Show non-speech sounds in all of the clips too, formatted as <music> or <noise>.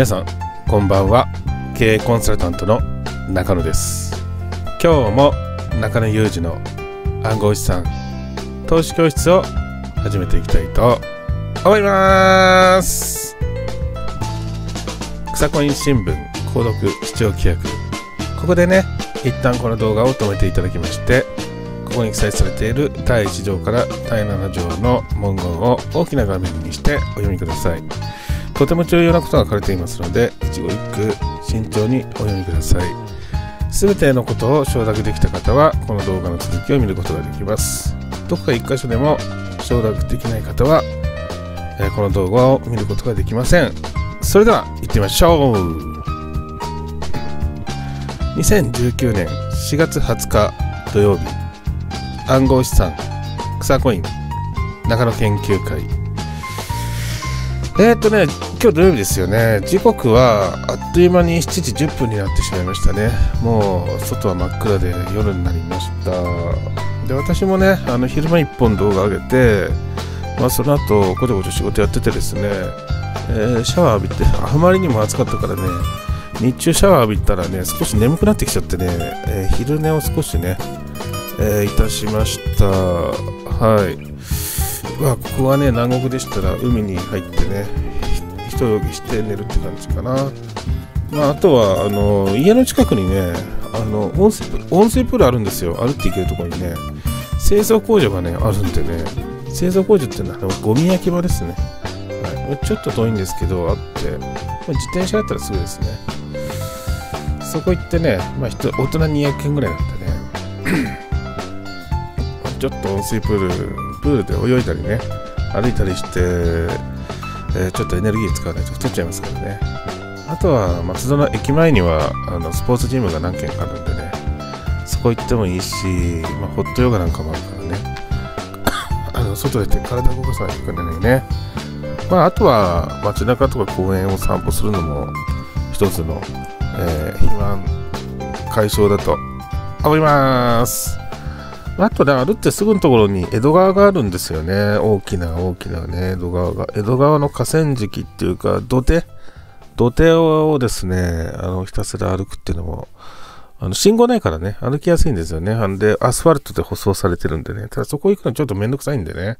皆さんこんばんは経営コンサルタントの中野です今日も中野裕二の暗号資産投資教室を始めていきたいと思います草コイン新聞購読視聴規約ここでね一旦この動画を止めていただきましてここに記載されている第1条から第7条の文言を大きな画面にしてお読みください。とても重要なことが書かれていますので一語一句慎重にお読みください全てのことを承諾できた方はこの動画の続きを見ることができますどこか1箇所でも承諾できない方は、この動画を見ることができませんそれでは行ってみましょう2019年4月20日土曜日暗号資産草コイン中野研究会えー、っとね、今日土曜日ですよね。時刻はあっという間に7時10分になってしまいましたね。もう外は真っ暗で夜になりました。で、私もね、あの昼間1本動画上げて、まあ、その後ごちゃごちゃ仕事やっててですね、えー、シャワー浴びて、あまりにも暑かったからね、日中シャワー浴びたらね、少し眠くなってきちゃってね、えー、昼寝を少しね、えいたしました。はい。まあここはね南国でしたら海に入ってね一泳ぎして寝るって感じかな、まあ、あとはあの家の近くにねあの温水温水プールあるんですよ歩って行けるところにね清掃工場がねあるんでね清掃工場っていうのはゴミ焼き場ですね、はい、ちょっと遠いんですけどあって、まあ、自転車だったらすぐですねそこ行ってね、まあ、大人200円ぐらいだったね <clears throat> ちょっと温水プールプールで泳いだりね歩いたりして、えー、ちょっとエネルギー使わないと太っちゃいますからねあとは松戸の駅前にはあのスポーツジムが何軒かあるんでねそこ行ってもいいし、まあ、ホットヨガなんかもあるからね <coughs> あの外出て体動かさないといけないねまあ、あとは街中とか公園を散歩するのも一つの、えー、肥満解消だと思いますあとね、歩ってすぐのところに江戸川があるんですよね。大きな大きなね、江戸川が。江戸川の河川敷っていうか、土手土手をですね、あの、ひたすら歩くっていうのも、あの、信号ないからね、歩きやすいんですよね。あんで、アスファルトで舗装されてるんでね。ただそこ行くのちょっとめんどくさいんでね。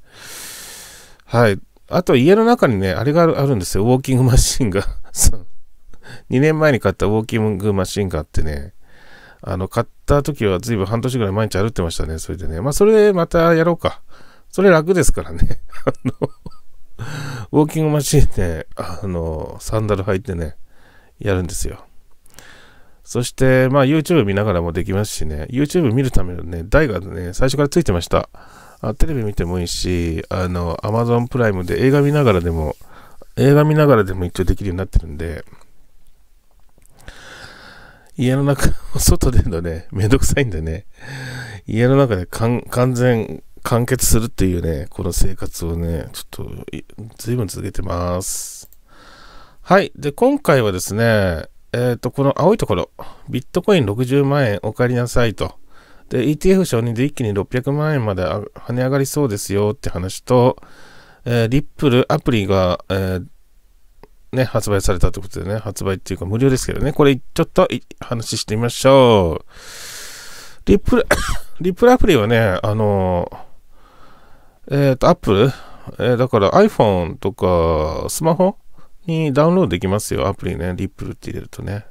はい。あと家の中にね、あれがあるんですよ。ウォーキングマシンが。2 <laughs> 年前に買ったウォーキングマシンがあってね。あの、買った時は随分半年ぐらい毎日歩ってましたね。それでね。まあ、それでまたやろうか。それ楽ですからね。<laughs> あの、ウォーキングマシンね、あの、サンダル履いてね、やるんですよ。そして、まあ、YouTube 見ながらもできますしね、YouTube 見るためのね、台がね、最初からついてました。あテレビ見てもいいし、あの、Amazon プライムで映画見ながらでも、映画見ながらでも一応できるようになってるんで、家の中、外出るのね、<laughs> めんどくさいんでね、家の中で完全完結するっていうね、この生活をね、ちょっと、ずいぶん続けてます。はい。で、今回はですね、えっ、ー、と、この青いところ、ビットコイン60万円お借りなさいと。で、ETF 承認で一気に600万円まで跳ね上がりそうですよって話と、えー、リップルアプリが、えーね、発売されたってことでね、発売っていうか無料ですけどね、これちょっと話してみましょう。リップル、<coughs> リップルアプリはね、あの、えっ、ー、と、アップル、えー、だから iPhone とかスマホにダウンロードできますよ、アプリね、リップルって入れるとね。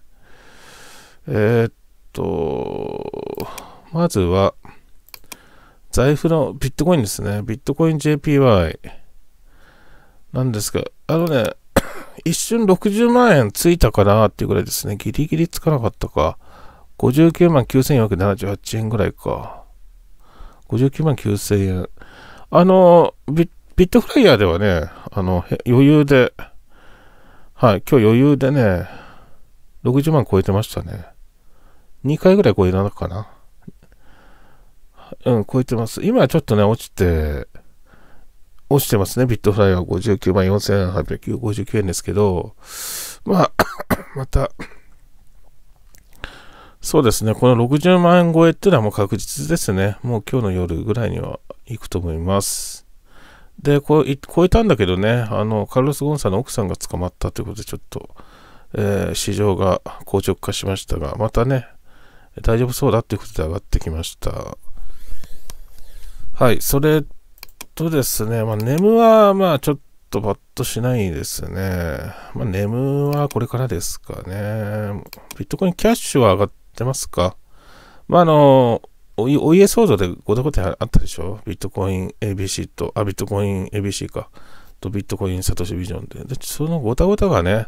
えー、っと、まずは、財布のビットコインですね。ビットコイン JPY。なんですが、あのね、一瞬60万円ついたかなっていうぐらいですね。ギリギリつかなかったか。59万9478円ぐらいか。59万9000円。あのビ、ビットフライヤーではね、あの、余裕で、はい、今日余裕でね、60万超えてましたね。2回ぐらい超えたのかな。うん、超えてます。今はちょっとね、落ちて、落ちてますね。ビットフライは59万4859円ですけど、まあ、<coughs> また、そうですね。この60万円超えっていうのはもう確実ですね。もう今日の夜ぐらいには行くと思います。で、こう超えたんだけどね、あの、カルロス・ゴンさんの奥さんが捕まったということで、ちょっと、えー、市場が硬直化しましたが、またね、大丈夫そうだということで上がってきました。はい、それとですね、まあ、ネムは、まあ、ちょっとパッとしないですね。まあ、ネムはこれからですかね。ビットコインキャッシュは上がってますかまあ、あの、おお家騒動でごたごたあったでしょビットコイン ABC と、あ、ビットコイン ABC か。とビットコインサトシビジョンで。で、そのごたごたがね、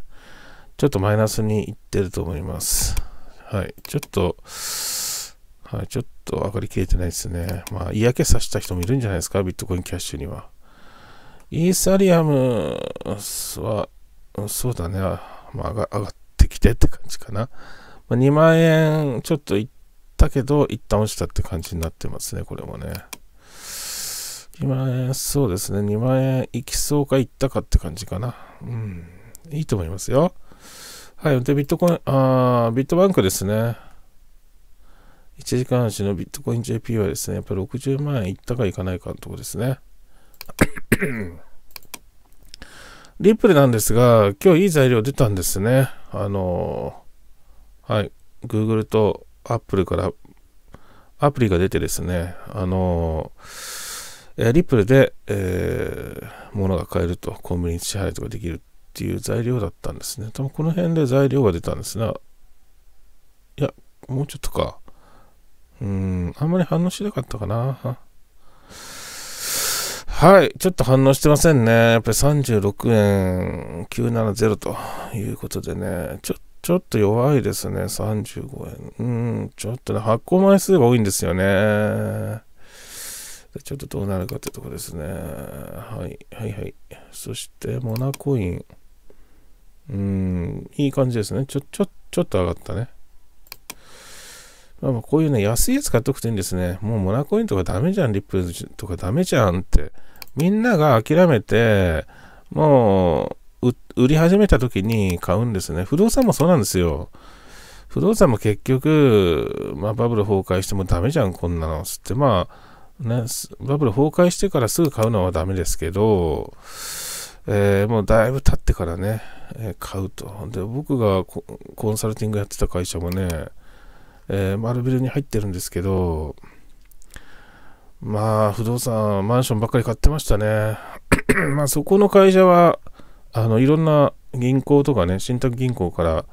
ちょっとマイナスにいってると思います。はい。ちょっと、はい、ちょっと上がりきれてないですね。まあ、嫌気さした人もいるんじゃないですか、ビットコインキャッシュには。イーサリアムは、そうだね、まあ、上が上がってきてって感じかな。まあ、2万円ちょっといったけど、一旦落ちたって感じになってますね、これもね。2万円、そうですね、2万円いきそうかいったかって感じかな。うん、いいと思いますよ。はい、で、ビットコイン、あビットバンクですね。1時間足のビットコイン JP はですね、やっぱり60万円いったかいかないかのとこですね。<coughs> リップルなんですが、今日いい材料出たんですね。あのはい、Google と Apple からアプリが出てですね、あのえリップルで、えー、物が買えると、コンビニ支払いとかできるっていう材料だったんですね。多分この辺で材料が出たんですが、いや、もうちょっとか。うん、あんまり反応しなかったかな。はい、ちょっと反応してませんね。やっぱり36円970ということでね、ちょ、ちょっと弱いですね、35円。うん、ちょっとね、発行枚数が多いんですよね。ちょっとどうなるかってとこですね。はい、はいはい。そして、モナコイン。うん、いい感じですね。ちょ、ちょ、ちょっと上がったね。まあ、こういうね、安いやつ買っとくといいんですね。もうモナコインとかダメじゃん、リップルとかダメじゃんって。みんなが諦めて、もう、売り始めた時に買うんですね。不動産もそうなんですよ。不動産も結局、まあ、バブル崩壊してもダメじゃん、こんなの。つって、まあ、ね、バブル崩壊してからすぐ買うのはダメですけど、えー、もうだいぶ経ってからね、えー、買うと。で、僕がコンサルティングやってた会社もね、えー、丸ビルに入ってるんですけど、まあ、不動産、マンションばっかり買ってましたね。<clears throat> まあ、そこの会社は、あの、いろんな銀行とかね、信託銀行から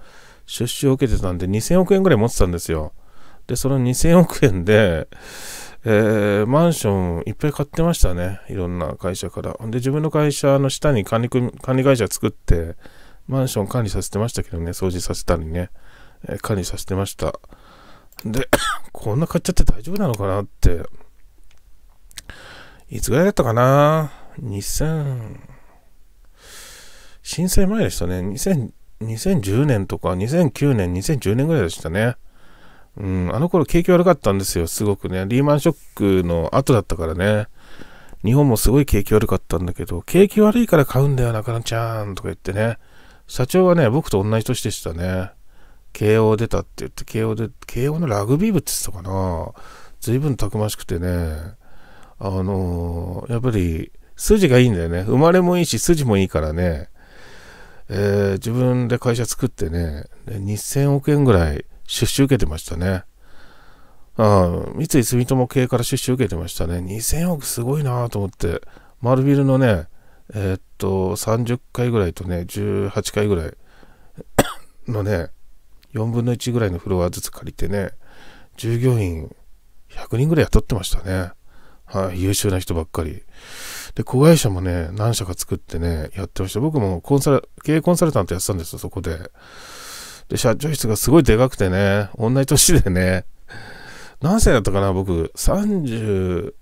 出資を受けてたんで、2000億円ぐらい持ってたんですよ。で、その2000億円で、えー、マンションいっぱい買ってましたね。いろんな会社から。で、自分の会社の下に管理管理会社作って、マンション管理させてましたけどね、掃除させたりね、えー、管理させてました。で、<coughs> こんな買っちゃって大丈夫なのかなって。いつぐらいだったかな ?2000、震災前でしたね。2000、2010年とか、2009年、2010年ぐらいでしたね。うん、あの頃景気悪かったんですよ、すごくね。リーマンショックの後だったからね。日本もすごい景気悪かったんだけど、景気悪いから買うんだよ、なかなちゃんとか言ってね。社長はね、僕と同じ年でしたね。慶応出たって言って、慶応で、慶応のラグビー部って言ってたかな。随分たくましくてね、あのー、やっぱり、筋がいいんだよね。生まれもいいし、筋もいいからね。えー、自分で会社作ってね、2000億円ぐらい出資受けてましたね。三井住友系から出資受けてましたね。2000億すごいなと思って、丸ビルのね、えー、っと、30回ぐらいとね、18回ぐらいのね、4分の1ぐらいのフロアずつ借りてね、従業員100人ぐらい雇ってましたね。はい、優秀な人ばっかり。で、子会社もね、何社か作ってね、やってました。僕もコンサル、経営コンサルタントやってたんですよ、そこで。で、社長室がすごいでかくてね、同じ年でね、何歳だったかな、僕、30、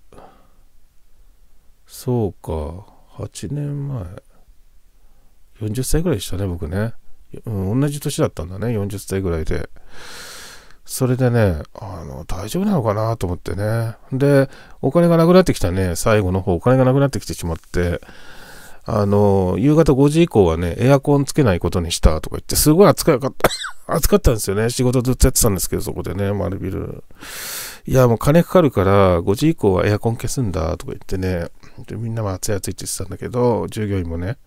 そうか、8年前、40歳ぐらいでしたね、僕ね。うん、同じ年だったんだね、40歳ぐらいで。それでね、あの、大丈夫なのかなと思ってね。で、お金がなくなってきたね、最後の方、お金がなくなってきてしまって、あの、夕方5時以降はね、エアコンつけないことにしたとか言って、すごい暑かった、<laughs> 暑かったんですよね。仕事ずっとやってたんですけど、そこでね、丸ビル。いや、もう金かかるから、5時以降はエアコン消すんだとか言ってね、でみんなも暑い暑いって言ってたんだけど、従業員もね、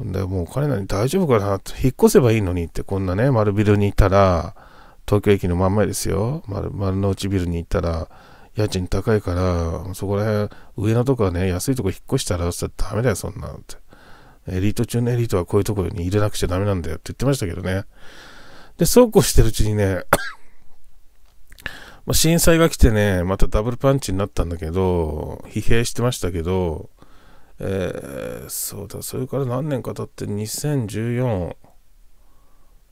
で、もう彼らに大丈夫かな引っ越せばいいのにって、こんなね、丸ビルにいたら、東京駅の真ん前ですよ。丸、丸の内ビルに行ったら、家賃高いから、そこら辺、上のとこはね、安いとこ引っ越したら、そしたらダメだよ、そんなのって。エリート中のエリートはこういうところに入れなくちゃダメなんだよって言ってましたけどね。で、そうこうしてるうちにね、<coughs> まあ、震災が来てね、またダブルパンチになったんだけど、疲弊してましたけど、えー、そうだ、それから何年か経って2014、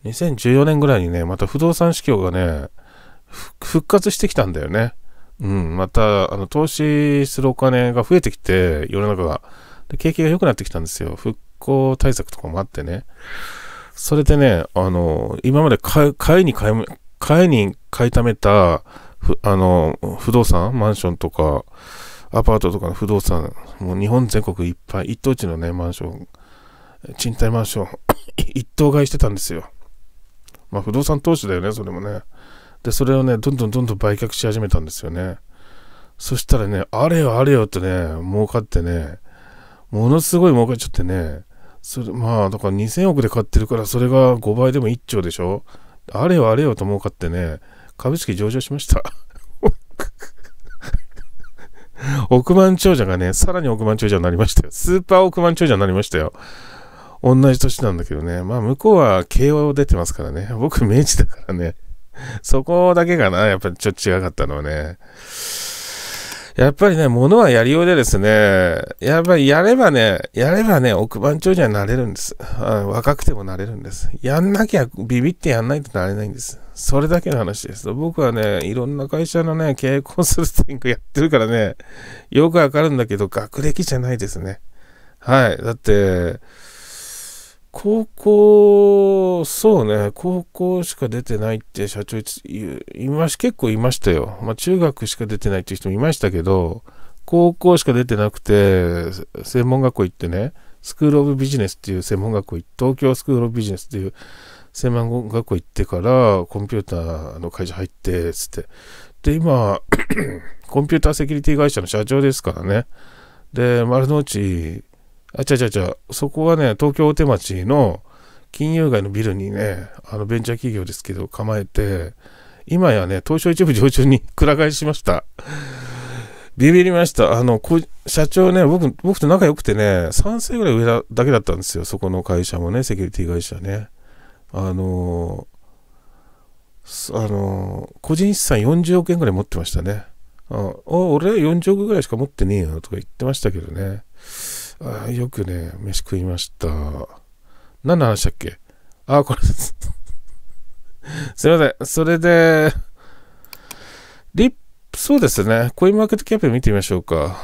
2014年ぐらいにね、また不動産市況がね、復活してきたんだよね。うん、また、あの、投資するお金が増えてきて、世の中が。で、景気が良くなってきたんですよ。復興対策とかもあってね。それでね、あの、今まで買いに買い、買いに買いためた、あの、不動産、マンションとか、アパートとかの不動産、もう日本全国いっぱい、一等地のね、マンション、賃貸マンション、<coughs> 一等買いしてたんですよ。まあ、不動産投資だよね、それもね。で、それをね、どんどんどんどん売却し始めたんですよね。そしたらね、あれよあれよってね、儲かってね、ものすごい儲かっちゃってね、それまあ、だから2000億で買ってるから、それが5倍でも1兆でしょあれよあれよと儲かってね、株式上場しました。<laughs> <laughs> 億万長者がね、さらに億万長者になりましたよ。スーパー億万長者になりましたよ。同じ年なんだけどね。まあ、向こうは慶応出てますからね。僕、明治だからね。そこだけかな。やっぱりちょっと違かったのはね。やっぱりね、ものはやりようでですね、やっぱりやればね、やればね、億万長者になれるんです。若くてもなれるんです。やんなきゃ、ビビってやんないとなれないんです。それだけの話です。僕はね、いろんな会社のね、経営コンサルティングやってるからね、よくわかるんだけど、学歴じゃないですね。はい。だって、高校、そうね、高校しか出てないって社長いまし、結構いましたよ。まあ、中学しか出てないっていう人もいましたけど、高校しか出てなくて、専門学校行ってね、スクールオブビジネスっていう専門学校行って、東京スクールオブビジネスっていう専門学校行ってから、コンピューターの会社入って、つって。で、今、<clears throat> コンピューターセキュリティ会社の社長ですからね。で、丸の内、あ、違う違う違う。そこはね、東京大手町の金融街のビルにね、あのベンチャー企業ですけど構えて、今やね、東証一部上場にくら替えしました。<laughs> ビビりました。あの、こ社長ね、僕、僕と仲良くてね、3歳ぐらい上だだけだったんですよ。そこの会社もね、セキュリティ会社ね。あのー、あのー、個人資産40億円ぐらい持ってましたね。あ俺40億ぐらいしか持ってねえよとか言ってましたけどね。あよくね、飯食いました。何の話したっけあ、これです。<laughs> すいません。それで、リップ、そうですね。コインマーケットキャップ見てみましょうか。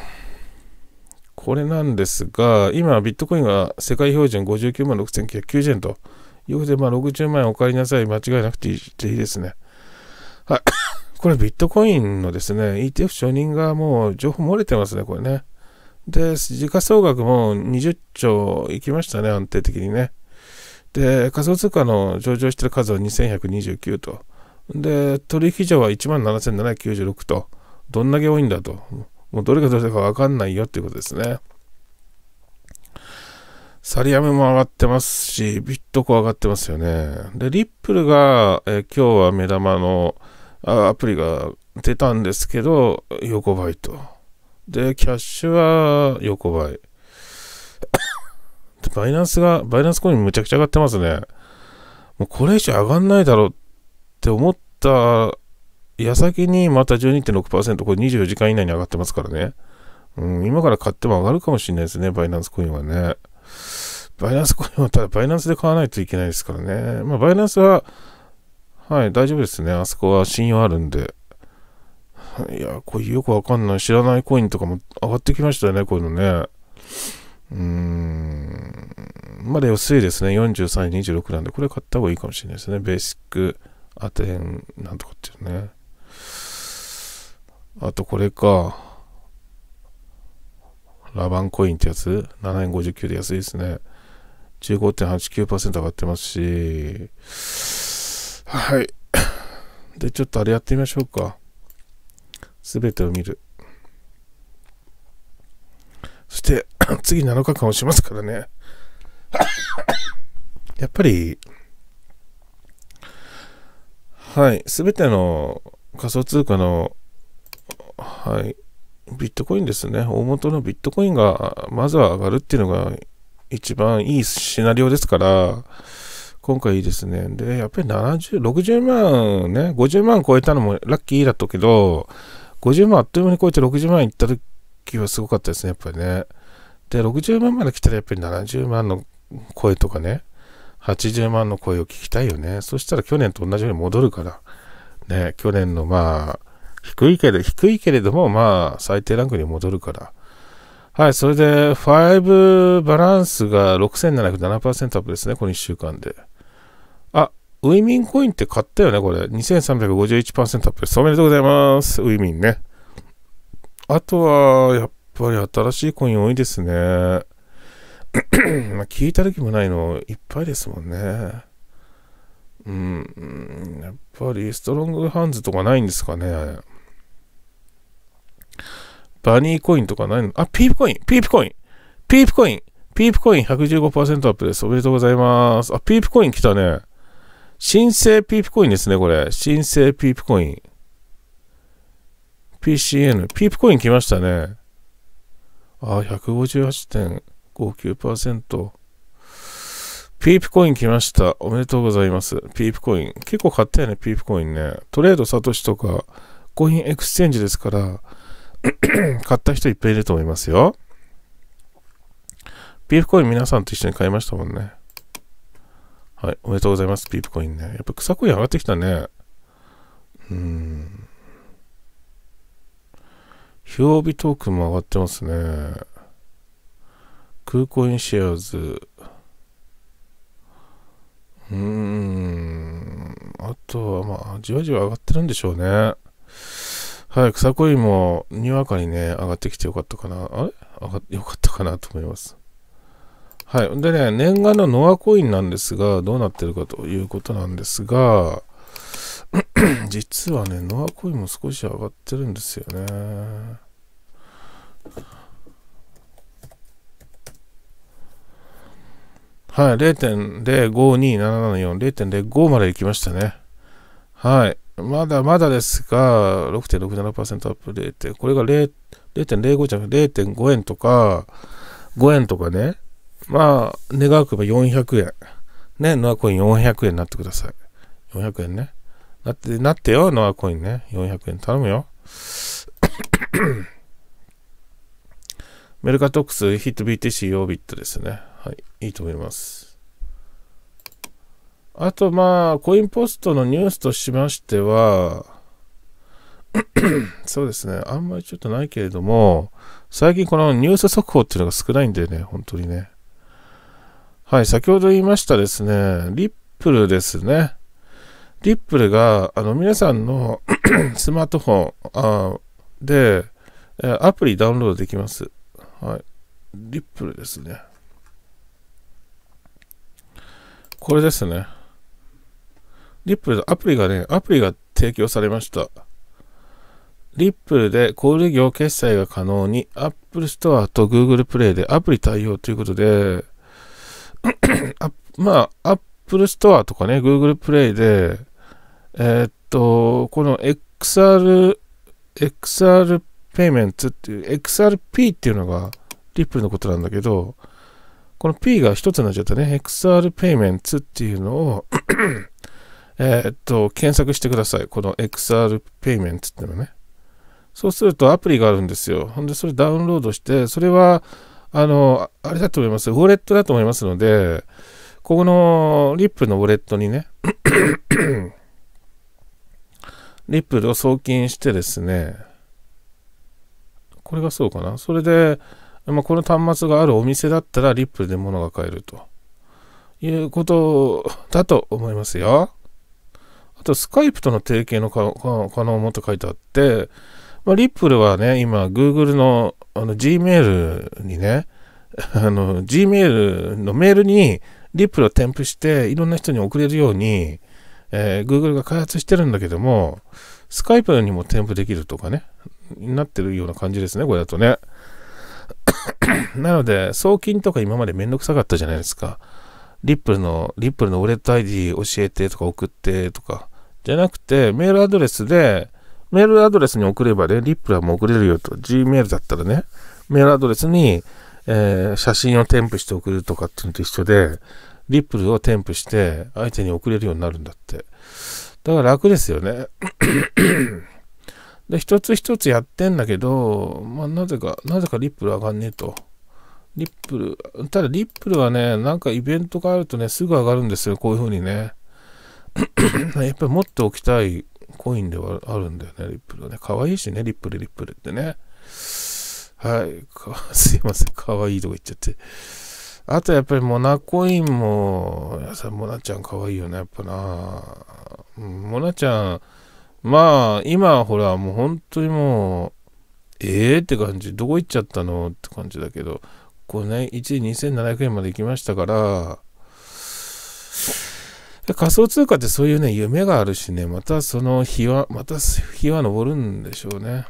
これなんですが、今、ビットコインが世界標準59万6990円ということで、まあ、60万円お借りなさい。間違いなくていいですね。はい。<coughs> これ、ビットコインのですね、ETF 承認がもう情報漏れてますね、これね。で、時価総額も20兆いきましたね、安定的にね。で、仮想通貨の上場してる数は2129と。で、取引所は17,796と。どんだけ多いんだと。もうどれがどれだかわかんないよっていうことですね。サリアムも上がってますし、ビットコ上がってますよね。で、リップルが、え今日は目玉のアプリが出たんですけど、横ばいと。で、キャッシュは横ばい。バイナンスが、バイナンスコインむちゃくちゃ上がってますね。もうこれ以上上がんないだろうって思った矢先にまた12.6%、これ24時間以内に上がってますからね。うん、今から買っても上がるかもしれないですね、バイナンスコインはね。バイナンスコインはただバイナンスで買わないといけないですからね。まあ、バイナンスは、はい、大丈夫ですね。あそこは信用あるんで。いや、これよくわかんない。知らないコインとかも上がってきましたよね、こういうのね。うーん。まだ安いですね。43、26なんで、これ買った方がいいかもしれないですね。ベーシック、アテン、なんとかっていうね。あとこれか。ラバンコインってやつ ?7 円59で安いですね。15.89%上がってますし。はい。で、ちょっとあれやってみましょうか。すべてを見る。そして、<coughs> 次7日間をしますからね。<coughs> やっぱり、はい、すべての仮想通貨の、はい、ビットコインですね。大元のビットコインが、まずは上がるっていうのが、一番いいシナリオですから、今回いいですね。で、やっぱり70、60万ね、50万超えたのもラッキーだったけど、50万あっという間に超えて60万いった時はすごかったですね、やっぱりね。で、60万まで来たらやっぱり70万の声とかね、80万の声を聞きたいよね。そしたら去年と同じように戻るから、ね、去年のまあ、低いけれど、低いけれども、まあ、最低ランクに戻るから。はい、それで、5バランスが6707%アップですね、この1週間で。ウィミンコインって買ったよね、これ。2351%アップです。おめでとうございます。ウィミンね。あとは、やっぱり新しいコイン多いですね。ま聞いた時もないのいっぱいですもんね。うん、やっぱりストロングハンズとかないんですかね。バニーコインとかないのあ、ピープコインピープコインピープコインピープコイン115%アップです。おめでとうございます。あ、ピープコイン来たね。新生ープコインですね、これ。新生ープコイン。PCN。ピープコイン来ましたね。あ、158.59%。ピープコイン来ました。おめでとうございます。ピープコイン。結構買ったよね、ピープコインね。トレードサトシとか、コインエクスチェンジですから <clears throat> 買った人いっぱいいると思いますよ。ピープコイン皆さんと一緒に買いましたもんね。はい、おめでとうございます、ピープコインね。やっぱ草コイン上がってきたね。うん。評曜日トークンも上がってますね。空コインシェアーズ。うーん。あとは、まあ、じわじわ上がってるんでしょうね。はい、草コインもにわかにね、上がってきてよかったかな。あれ上がっよかったかなと思います。はい。でね、念願のノアコインなんですが、どうなってるかということなんですが、<clears throat> 実はね、ノアコインも少し上がってるんですよね。はい、0.052774、0.05まで行きましたね。はい。まだまだですが、6.67%アップ 0.、これが0.05じゃなくて0.5円とか、5円とかね、まあ、願うくば400円。ね、ノアコイン400円になってください。400円ね。なって、なってよ、ノアコインね。400円頼むよ。メルカトックス、ヒット BTC、ヨービットですね。はい、いいと思います。あと、まあ、コインポストのニュースとしましては、<coughs> そうですね、あんまりちょっとないけれども、最近このニュース速報っていうのが少ないんでね、本当にね。はい、先ほど言いましたですね、リップルですね。リップルが、あの、皆さんの <clears throat> スマートフォンあで、アプリダウンロードできます。はい。リップルですね。これですね。リップル、アプリがね、アプリが提供されました。リップルで小売業決済が可能に、Apple Store と Google Play でアプリ対応ということで、まあ、Apple Store とかね、Google Play で、えー、っと、この XR、XR Payments っていう、XRP っていうのが、リップルのことなんだけど、この P が一つになっちゃったね、XR Payments っていうのを <coughs> えっと、検索してください。この XR Payments っていうのね。そうするとアプリがあるんですよ。ほんで、それダウンロードして、それは、あの、あれだと思います。ウォレットだと思いますので、ここのリップのウォレットにね、<coughs> リップルを送金してですね、これがそうかな。それで、まあ、この端末があるお店だったら、リップルで物が買えるということだと思いますよ。あと、スカイプとの提携の可能もと書いてあって、まあ、リップルはね、今、Google のあの、Gmail にね、<laughs> あの、Gmail のメールにリプルを添付して、いろんな人に送れるように、えー、Google が開発してるんだけども、Skype にも添付できるとかね、なってるような感じですね、これだとね。<coughs> なので、送金とか今までめんどくさかったじゃないですか。リップルの、リップルのウォレット ID 教えてとか送ってとか、じゃなくて、メールアドレスで、メールアドレスに送ればね、リップラも送れるよと、Gmail だったらね、メールアドレスに、えー、写真を添付して送るとかっていうのと一緒で、リップルを添付して相手に送れるようになるんだって。だから楽ですよね。で、一つ一つやってんだけど、まあ、なぜか、なぜかリップル上がんねえと。リップル、ただリップルはね、なんかイベントがあるとね、すぐ上がるんですよ、こういう風にね。<clears throat> やっぱり持っておきたいコインではあるんだよね、リップルね。可愛いしね、リップル、リップルってね。はい。<laughs> すいません。可愛いとこ行っちゃって。あとやっぱりモナコインも、さモナちゃん可愛いよね、やっぱな。モナちゃん、まあ、今ほら、もう本当にもう、ええー、って感じ。どこ行っちゃったのって感じだけど、これね、1位2700円まで行きましたから、で仮想通貨ってそういうね、夢があるしね、またその日は、また日は昇るんでしょうね。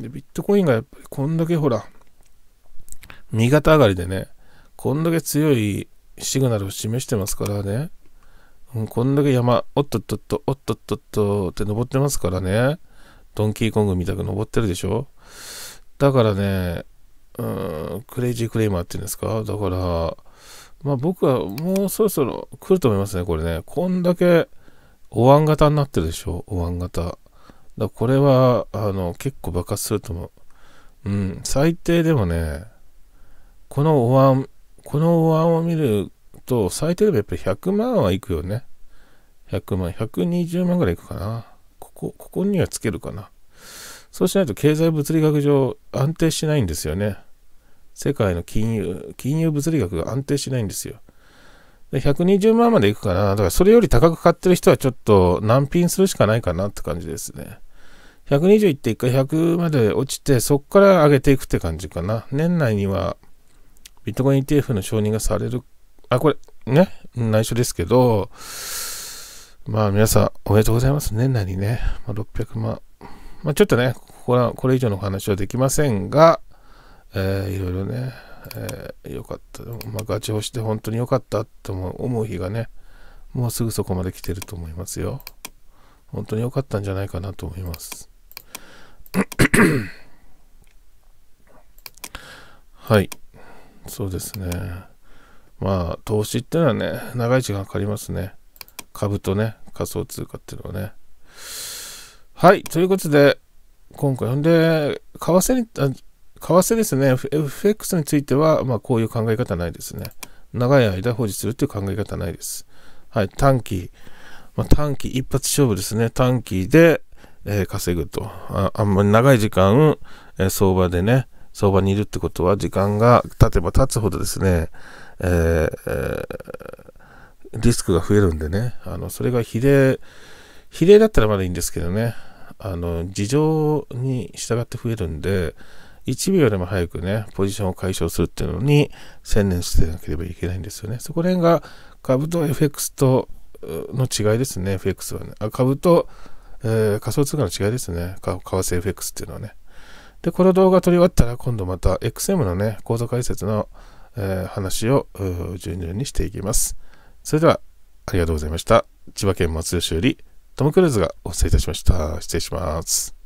でビットコインがやっぱりこんだけほら、右肩上がりでね、こんだけ強いシグナルを示してますからね、うん、こんだけ山、おっとっとっと、おっとっとっとって登ってますからね、ドンキーコングみたく登ってるでしょだからね、うん、クレイジークレイマーって言うんですかだから、まあ僕はもうそろそろ来ると思いますね、これね。こんだけお椀型になってるでしょ、お椀型。だこれは、あの、結構爆発すると思う。うん、最低でもね、このお椀、このお椀を見ると、最低でもやっぱり100万はいくよね。100万、120万ぐらいいくかな。ここ、ここにはつけるかな。そうしないと経済物理学上安定しないんですよね。世界の金融、金融物理学が安定しないんですよ。で120万までいくかな。だからそれより高く買ってる人はちょっと難品するしかないかなって感じですね。120いって1回100まで落ちて、そこから上げていくって感じかな。年内にはビットコイン ETF の承認がされる。あ、これ、ね、内緒ですけど、まあ皆さんおめでとうございます。年内にね、まあ、600万。まあちょっとね、ここれ以上のお話はできませんが、えー、いろいろね、えー、よかった。まあ、ガチ押して本当によかったって思う日がね、もうすぐそこまで来てると思いますよ。本当に良かったんじゃないかなと思います。<clears throat> はい。そうですね。まあ、投資ってのはね、長い時間かかりますね。株とね、仮想通貨っていうのはね。はい。ということで、今回、ほんで、為替に、為替ですね、FX については、まあ、こういう考え方ないですね。長い間保持するという考え方ないです。はい、短期、まあ、短期一発勝負ですね。短期で、えー、稼ぐと。ああんまり長い時間、えー、相場でね、相場にいるってことは、時間が経てば経つほどですね、えー、リスクが増えるんでね、あのそれが比例、比例だったらまだいいんですけどね、あの事情に従って増えるんで、1秒でも早くね、ポジションを解消するっていうのに専念してなければいけないんですよね。そこら辺が株と FX との違いですね、FX はね。あ株と、えー、仮想通貨の違いですね、為替 FX っていうのはね。で、この動画撮り終わったら今度また XM のね、構造解説の、えー、話を順々にしていきます。それでは、ありがとうございました。千葉県松吉より、トム・クルーズがお伝えいたしました。失礼します。